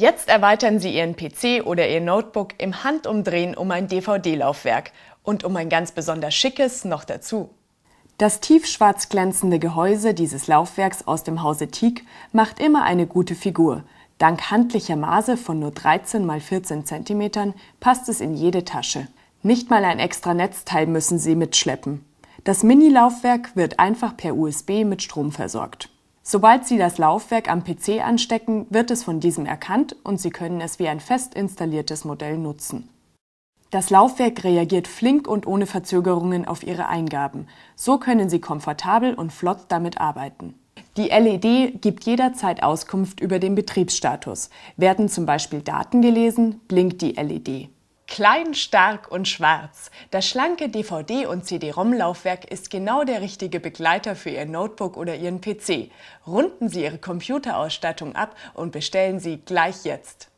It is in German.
Jetzt erweitern Sie Ihren PC oder Ihr Notebook im Handumdrehen um ein DVD-Laufwerk und um ein ganz besonders schickes noch dazu. Das tiefschwarz glänzende Gehäuse dieses Laufwerks aus dem Hause Tieck macht immer eine gute Figur. Dank handlicher Maße von nur 13 x 14 cm passt es in jede Tasche. Nicht mal ein extra Netzteil müssen Sie mitschleppen. Das Mini-Laufwerk wird einfach per USB mit Strom versorgt. Sobald Sie das Laufwerk am PC anstecken, wird es von diesem erkannt und Sie können es wie ein fest installiertes Modell nutzen. Das Laufwerk reagiert flink und ohne Verzögerungen auf Ihre Eingaben. So können Sie komfortabel und flott damit arbeiten. Die LED gibt jederzeit Auskunft über den Betriebsstatus. Werden zum Beispiel Daten gelesen, blinkt die LED. Klein, stark und schwarz. Das schlanke DVD- und CD-ROM-Laufwerk ist genau der richtige Begleiter für Ihr Notebook oder Ihren PC. Runden Sie Ihre Computerausstattung ab und bestellen Sie gleich jetzt.